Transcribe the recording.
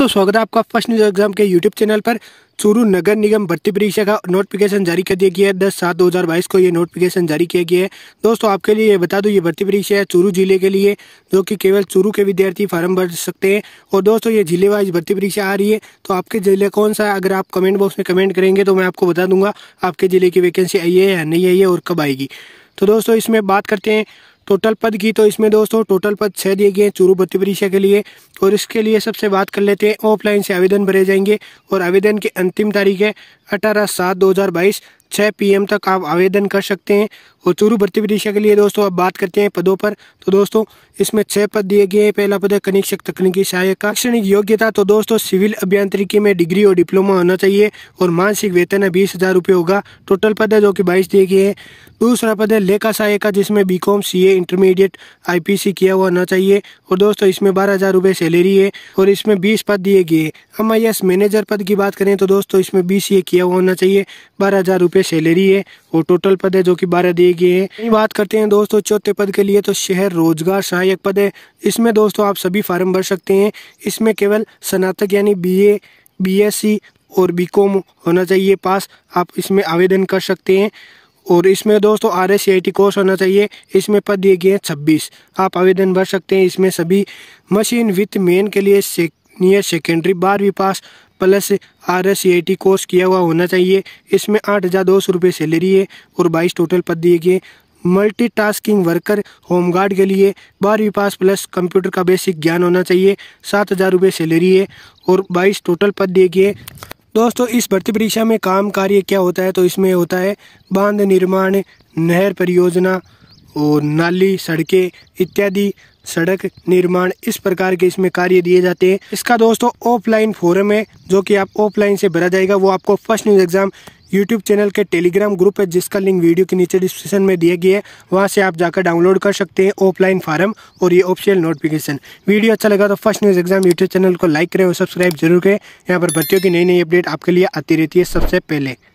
दोस्तों स्वागत है आपका फर्स्ट न्यूज एग्जाम के यूट्यूब चैनल पर चूरू नगर निगम भर्ती परीक्षा का नोटिफिकेशन जारी कर दिया गया है दस सात दो हज़ार बाईस को ये नोटिफिकेशन जारी किया गया है दोस्तों आपके लिए बता दूं ये भर्ती परीक्षा है चूरू जिले के लिए जो कि केवल चूरू के विद्यार्थी फार्म भर सकते हैं और दोस्तों ये जिले वाइज भर्ती परीक्षा आ रही है तो आपके जिले कौन सा है अगर आप कमेंट बॉक्स में कमेंट करेंगे तो मैं आपको बता दूंगा आपके जिले की वैकेंसी आई है या नहीं आई है और कब आएगी तो दोस्तों इसमें बात करते हैं टोटल पद की तो इसमें दोस्तों टोटल पद छः दिए गए हैं चूरू भर्ती परीक्षा के लिए और इसके लिए सबसे बात कर लेते हैं ऑफलाइन से आवेदन भरे जाएंगे और आवेदन की अंतिम तारीख है अठारह सात दो हज़ार बाईस छः पीएम तक आप आवेदन कर सकते हैं और चूरू भर्ती परीक्षा के लिए दोस्तों अब बात करते हैं पदों पर तो दोस्तों इसमें छः पद दिए गए हैं पहला पद है कनिष्ठक तकनीकी सहायक का शैक्षणिक योग्यता तो दोस्तों सिविल अभियांत्रिकी में डिग्री और डिप्लोमा होना चाहिए और मानसिक वेतन है बीस हज़ार रुपये होगा टोटल पद है जो कि बाईस दिए गए हैं दूसरा पद है लेखा सहायक का जिसमें B Com C A intermediate I P C किया हुआ होना चाहिए और दोस्तों इसमें बारह हज़ार रुपये सैलरी है और इसमें बीस पद दिए गए हैं एम आई एस मैनेजर पद की बात करें तो दोस्तों इसमें बी सी ए किया हुआ होना चाहिए बारह हज़ार रुपये पे सैलरी है और टोटल पद है जो कि बारह दिए गए हैं बात करते हैं दोस्तों चौथे पद के लिए तो शहर रोजगार सहायक पद है इसमें दोस्तों आप सभी फार्म भर सकते हैं इसमें केवल स्नातक यानी बीए बीएससी और बी होना चाहिए पास आप इसमें आवेदन कर सकते हैं और इसमें दोस्तों आर एस कोर्स होना चाहिए इसमें पद दिए गए हैं 26 आप आवेदन भर सकते हैं इसमें सभी मशीन विथ मेन के लिए से, सेकेंडरी बारहवीं पास plus R S C e I T course किया हुआ होना चाहिए इसमें आठ हज़ार दो सौ रुपये सैलरी है और बाईस टोटल पद दिए गए मल्टीटास्किंग वर्कर होमगार्ड के लिए बारहवीं पास प्लस कंप्यूटर का बेसिक ज्ञान होना चाहिए सात हज़ार रुपये सैलरी है और बाईस टोटल पद दिए गए दोस्तों इस भर्ती परीक्षा में काम कार्य क्या होता है तो इसमें होता है बांध निर्माण नहर परियोजना और नाली सड़कें इत्यादि सड़क निर्माण इस प्रकार के इसमें कार्य दिए जाते हैं इसका दोस्तों ऑफलाइन फोरम है जो कि आप ऑफलाइन से भरा जाएगा वो आपको first news exam YouTube channel के टेलीग्राम ग्रुप है जिसका लिंक वीडियो के नीचे डिस्क्रिप्शन में दिया गया है वहाँ से आप जाकर डाउनलोड कर सकते हैं ऑफलाइन फार्म और ये ऑफिशियल नोटिफिकेशन वीडियो अच्छा लगा तो first news exam YouTube channel को लाइक करें और सब्सक्राइब जरूर करें यहाँ पर भर्तियों की नई नई अपडेट आपके लिए आती रहती है सबसे पहले